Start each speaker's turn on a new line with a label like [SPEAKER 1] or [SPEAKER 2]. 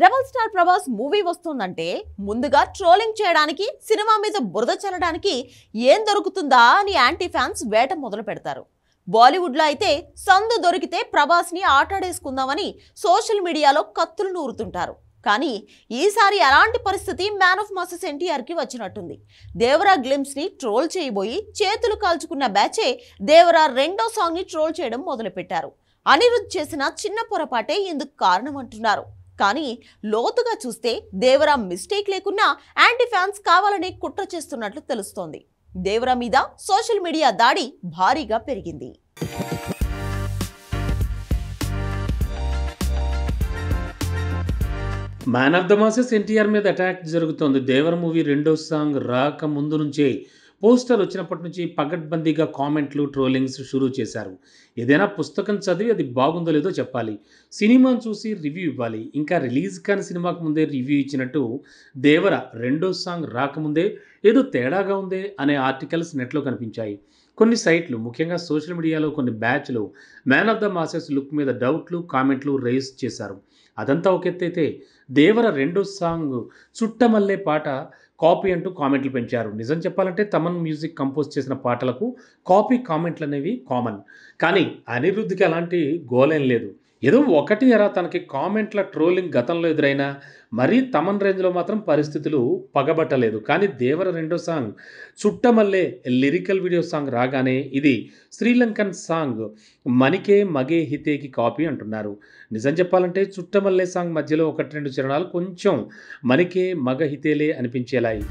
[SPEAKER 1] rebel star Prabhas movie వస్తుందంటే ముందుగా trolling చేయడానికి సినిమా మీద బురద చల్లడానికి ఏం దొరుకుతుందా అని యాంటీ ఫ్యాన్స్ వేట మొదలు పెడతారు బాలీవుడ్లో అయితే సందు దొరికితే ప్రభాస్ని ఆటాడేసుకుందామని సోషల్ మీడియాలో కత్తులు నూరుతుంటారు కానీ ఈసారి అలాంటి పరిస్థితి మ్యాన్ ఆఫ్ మాసెస్ ఎన్టీఆర్కి వచ్చినట్టుంది దేవరా గ్లిమ్స్ని ట్రోల్ చేయబోయి చేతులు కాల్చుకున్న బ్యాచే దేవరా రెండో సాంగ్ని ట్రోల్ చేయడం మొదలుపెట్టారు అనిరుద్ధ్ చేసిన చిన్న పొరపాటే ఇందుకు కారణం అంటున్నారు కానీ లోతుగా చూస్తే దేవరా మిస్టేక్ లేకున్నా యాంటీ ఫ్యాన్స్ కావాలని కుట్ర చేస్తున్నట్లు తెలుస్తోంది దేవరా మీద సోషల్ మీడియా దాడి భారీగా పెరిగింది
[SPEAKER 2] man of the masses NTR మీద అటాక్ జరుగుతోంది దేవర మూవీ రెండో సాంగ్ రాక ముందు నుంచే పోస్టర్లు వచ్చినప్పటి నుంచి పగడ్బందీగా కామెంట్లు ట్రోలింగ్స్ షురూ చేశారు ఏదైనా పుస్తకం చదివి అది బాగుందో లేదో చెప్పాలి సినిమాను చూసి రివ్యూ ఇవ్వాలి ఇంకా రిలీజ్ కాని సినిమాకు ముందే రివ్యూ ఇచ్చినట్టు దేవర రెండో సాంగ్ రాకముందే ఏదో తేడాగా ఉందే అనే ఆర్టికల్స్ నెట్లో కనిపించాయి కొన్ని సైట్లు ముఖ్యంగా సోషల్ మీడియాలో కొన్ని బ్యాచ్లు man of the masses look మీద డౌట్లు కామెంట్లు రేస్ చేశారు అదంతా ఒక అయితే దేవర రెండో సాంగ్ చుట్టమల్లే పాట కాపీ అంటూ కామెంట్లు పెంచారు నిజం చెప్పాలంటే తమన్ మ్యూజిక్ కంపోజ్ చేసిన పాటలకు కాపీ కామెంట్లు అనేవి కామన్ కానీ అనిరుద్ధికి అలాంటి గోలేం లేదు ఏదో ఒకటి ఎరా తనకి కామెంట్ల ట్రోలింగ్ గతంలో ఎదురైనా మరీ తమన్ రేంజ్లో మాత్రం పరిస్థితులు పగబట్టలేదు కానీ దేవర రెండో song Chuttamalle lyrical video song రాగానే ఇది శ్రీలంకన్ సాంగ్ మనికే మగే హితేకి కాపీ అంటున్నారు నిజం చెప్పాలంటే చుట్టమల్లే సాంగ్ మధ్యలో ఒకటి రెండు చరణాలు కొంచెం మనికే మగ హితేలే అనిపించేలాయి